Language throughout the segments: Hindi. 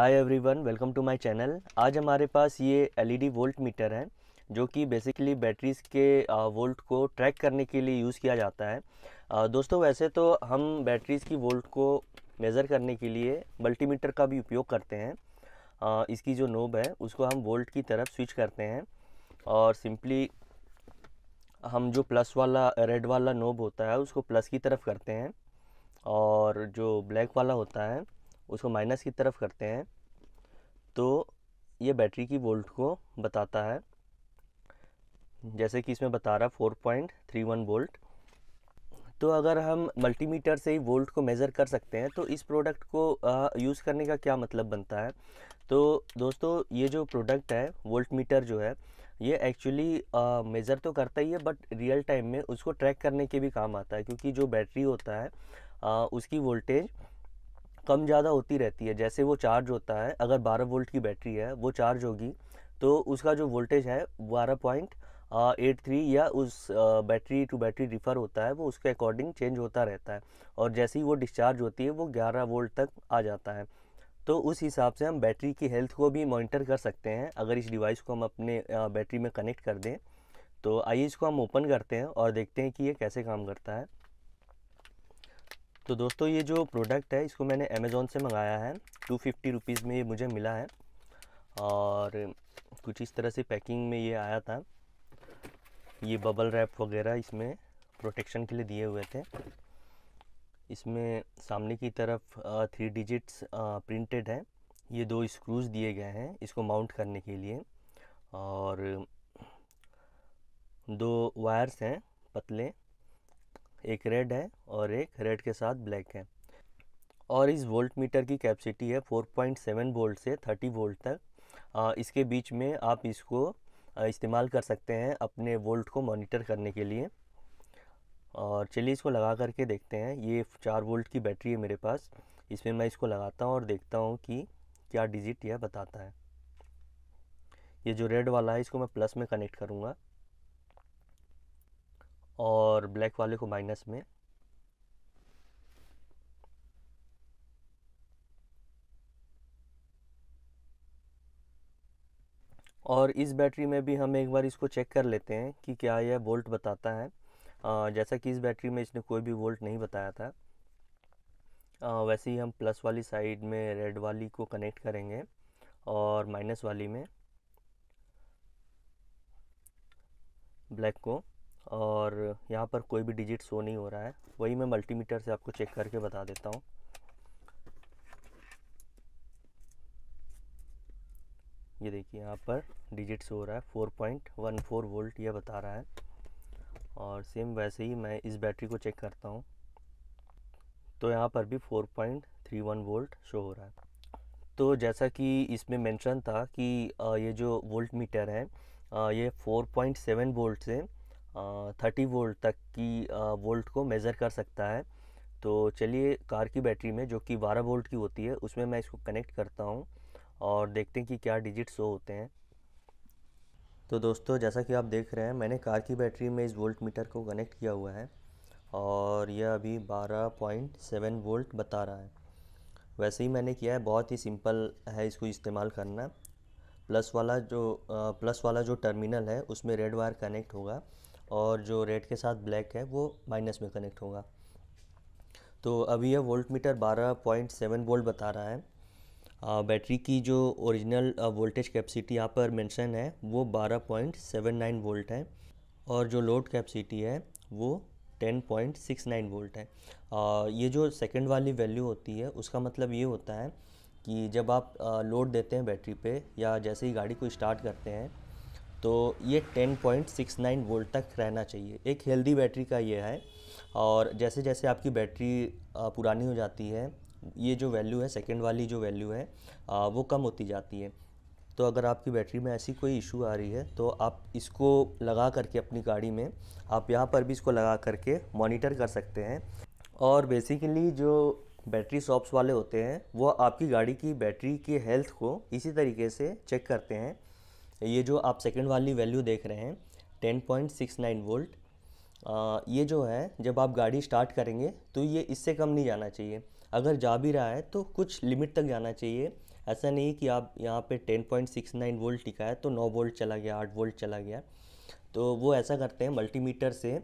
hi everyone welcome to my channel आज हमारे पास ये एलईडी वोल्ट मीटर है जो कि बेसिकली बैटरीज़ के वोल्ट को ट्रैक करने के लिए यूज़ किया जाता है दोस्तों वैसे तो हम बैटरीज़ की वोल्ट को मेज़र करने के लिए मल्टीमीटर का भी उपयोग करते हैं इसकी जो नोब है उसको हम वोल्ट की तरफ स्विच करते हैं और सिंपली हम जो प्लस वाला रेड वाला नोब होता है उसको प्लस की तरफ करते हैं और जो ब्लैक वाला होता है उसको माइनस की तरफ करते हैं तो ये बैटरी की वोल्ट को बताता है जैसे कि इसमें बता रहा four point three one volt तो अगर हम मल्टीमीटर से ही वोल्ट को मेज़र कर सकते हैं तो इस प्रोडक्ट को यूज़ करने का क्या मतलब बनता है तो दोस्तों ये जो प्रोडक्ट है वोल्ट मीटर जो है ये एक्चुअली मेज़र तो करता ही है बट रियल टाइम में उसको ट्रैक करने के भी काम आता है क्योंकि जो बैटरी होता है आ, उसकी वोल्टेज कम ज़्यादा होती रहती है जैसे वो चार्ज होता है अगर 12 वोल्ट की बैटरी है वो चार्ज होगी तो उसका जो वोल्टेज है बारह पॉइंट एट थ्री या उस बैटरी टू बैटरी डिफ़र होता है वो उसके अकॉर्डिंग चेंज होता रहता है और जैसे ही वो डिस्चार्ज होती है वो ग्यारह वोल्ट तक आ जाता है तो उस हिसाब से हम बैटरी की हेल्थ को भी मॉनिटर कर सकते हैं अगर इस डिवाइस को हम अपने बैटरी में कनेक्ट कर दें तो आइए इसको हम ओपन करते हैं और देखते हैं कि ये कैसे काम करता है तो दोस्तों ये जो प्रोडक्ट है इसको मैंने अमेज़ोन से मंगाया है टू फिफ्टी रुपीज़ में ये मुझे मिला है और कुछ इस तरह से पैकिंग में ये आया था ये बबल रैप वगैरह इसमें प्रोटेक्शन के लिए दिए हुए थे इसमें सामने की तरफ थ्री डिजिट्स प्रिंटेड है ये दो स्क्रूज दिए गए हैं इसको माउंट करने के लिए और दो वायर्स हैं पतले एक रेड है और एक रेड के साथ ब्लैक है और इस वोल्ट मीटर की कैपेसिटी है 4.7 वोल्ट से 30 वोल्ट तक आ, इसके बीच में आप इसको इस्तेमाल कर सकते हैं अपने वोल्ट को मॉनिटर करने के लिए और चलिए इसको लगा करके देखते हैं ये चार वोल्ट की बैटरी है मेरे पास इसमें मैं इसको लगाता हूँ और देखता हूँ कि क्या डिजिट यह बताता है ये जो रेड वाला है इसको मैं प्लस में कनेक्ट करूँगा और ब्लैक वाले को माइनस में और इस बैटरी में भी हम एक बार इसको चेक कर लेते हैं कि क्या यह वोल्ट बताता है जैसा कि इस बैटरी में इसने कोई भी वोल्ट नहीं बताया था वैसे ही हम प्लस वाली साइड में रेड वाली को कनेक्ट करेंगे और माइनस वाली में ब्लैक को और यहाँ पर कोई भी डिजिट शो नहीं हो रहा है वही मैं मल्टीमीटर से आपको चेक करके बता देता हूँ ये देखिए यहाँ पर डिजिट शो हो रहा है four point one four volt यह बता रहा है और सेम वैसे ही मैं इस बैटरी को चेक करता हूँ तो यहाँ पर भी four point three one volt show हो रहा है तो जैसा कि इसमें मेंशन था कि ये जो वोल्ट मीटर है ये फोर पॉइंट सेवन वोल्ट से थर्टी वोल्ट तक की वोल्ट को मेज़र कर सकता है तो चलिए कार की बैटरी में जो कि बारह वोल्ट की होती है उसमें मैं इसको कनेक्ट करता हूँ और देखते हैं कि क्या डिजिट शो होते हैं तो दोस्तों जैसा कि आप देख रहे हैं मैंने कार की बैटरी में इस वोल्ट मीटर को कनेक्ट किया हुआ है और यह अभी 12.7 वोल्ट बता रहा है वैसे ही मैंने किया है बहुत ही सिंपल है इसको इस्तेमाल करना प्लस वाला जो प्लस वाला जो टर्मिनल है उसमें रेड वायर कनेक्ट होगा और जो रेड के साथ ब्लैक है वो माइनस में कनेक्ट होगा तो अभी यह वोल्ट मीटर 12.7 वोल्ट बता रहा है आ, बैटरी की जो ओरिजिनल वोल्टेज कैपेसिटी यहाँ पर मेंशन है वो 12.79 वोल्ट है और जो लोड कैपेसिटी है वो 10.69 वोल्ट है आ, ये जो सेकंड वाली वैल्यू होती है उसका मतलब ये होता है कि जब आप लोड देते हैं बैटरी पे या जैसे ही गाड़ी को स्टार्ट करते हैं तो ये 10.69 वोल्ट तक रहना चाहिए एक हेल्दी बैटरी का ये है और जैसे जैसे आपकी बैटरी पुरानी हो जाती है ये जो वैल्यू है सेकेंड वाली जो वैल्यू है वो कम होती जाती है तो अगर आपकी बैटरी में ऐसी कोई इशू आ रही है तो आप इसको लगा करके अपनी गाड़ी में आप यहाँ पर भी इसको लगा करके मॉनिटर कर सकते हैं और बेसिकली जो बैटरी शॉप्स वाले होते हैं वो आपकी गाड़ी की बैटरी की हेल्थ को इसी तरीके से चेक करते हैं ये जो आप सेकेंड वाली वैल्यू देख रहे हैं ten point six nine volt ये जो है जब आप गाड़ी स्टार्ट करेंगे तो ये इससे कम नहीं जाना चाहिए अगर जा भी रहा है तो कुछ लिमिट तक जाना चाहिए ऐसा नहीं कि आप यहाँ पे 10.69 वोल्ट टिका है तो 9 वोल्ट चला गया 8 वोल्ट चला गया तो वो ऐसा करते हैं मल्टीमीटर से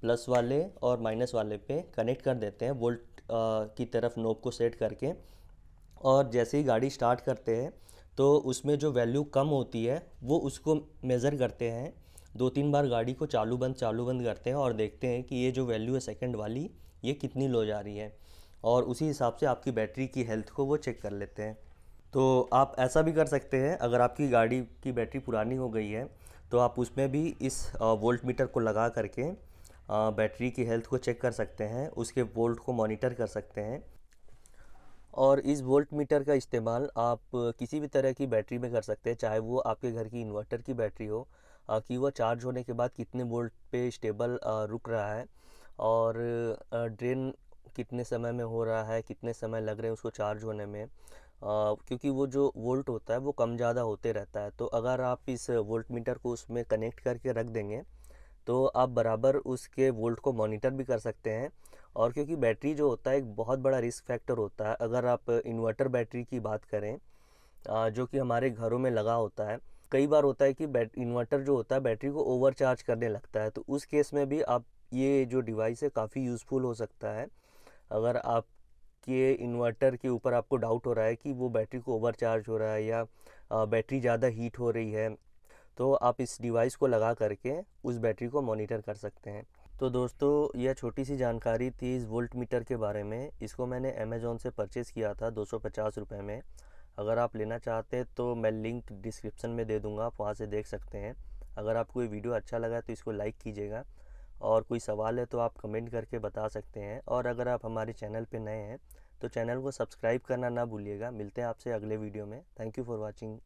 प्लस वाले और माइनस वाले पे कनेक्ट कर देते हैं वोल्ट आ, की तरफ नोब को सेट करके और जैसे ही गाड़ी स्टार्ट करते हैं तो उसमें जो वैल्यू कम होती है वो उसको मेज़र करते हैं दो तीन बार गाड़ी को चालू बंद चालू बंद करते हैं और देखते हैं कि ये जो वैल्यू है सेकंड वाली ये कितनी लो जा रही है और उसी हिसाब से आपकी बैटरी की हेल्थ को वो चेक कर लेते हैं तो आप ऐसा भी कर सकते हैं अगर आपकी गाड़ी की बैटरी पुरानी हो गई है तो आप उसमें भी इस वोल्ट मीटर को लगा करके बैटरी की हेल्थ को चेक कर सकते हैं उसके वोल्ट को मॉनिटर कर सकते हैं और इस वोल्ट मीटर का इस्तेमाल आप किसी भी तरह की बैटरी में कर सकते हैं चाहे वो आपके घर की इन्वर्टर की बैटरी हो कि वह चार्ज होने के बाद कितने वोल्ट पे स्टेबल रुक रहा है और ड्रेन कितने समय में हो रहा है कितने समय लग रहे हैं उसको चार्ज होने में आ, क्योंकि वो जो वोल्ट होता है वो कम ज़्यादा होते रहता है तो अगर आप इस वोल्ट मीटर को उसमें कनेक्ट करके रख देंगे तो आप बराबर उसके वोल्ट को मॉनिटर भी कर सकते हैं और क्योंकि बैटरी जो होता है एक बहुत बड़ा रिस्क फैक्टर होता है अगर आप इन्वर्टर बैटरी की बात करें जो कि हमारे घरों में लगा होता है कई बार होता है कि बैट इन्वर्टर जो होता है बैटरी को ओवर चार्ज करने लगता है तो उस केस में भी आप ये जो डिवाइस है काफ़ी यूज़फुल हो सकता है अगर आपके इन्वर्टर के ऊपर आपको डाउट हो रहा है कि वो बैटरी को ओवर चार्ज हो रहा है या बैटरी ज़्यादा हीट हो रही है तो आप इस डिवाइस को लगा करके उस बैटरी को मॉनिटर कर सकते हैं तो दोस्तों यह छोटी सी जानकारी थी इस वोल्ट मीटर के बारे में इसको मैंने अमेज़ोन से परचेज़ किया था दो सौ में अगर आप लेना चाहते हैं तो मैं लिंक डिस्क्रिप्शन में दे दूँगा आप वहाँ से देख सकते हैं अगर आपको ये वीडियो अच्छा लगा तो इसको लाइक कीजिएगा और कोई सवाल है तो आप कमेंट करके बता सकते हैं और अगर आप हमारे चैनल पर नए हैं तो चैनल को सब्सक्राइब करना ना भूलिएगा मिलते हैं आपसे अगले वीडियो में थैंक यू फॉर वॉचिंग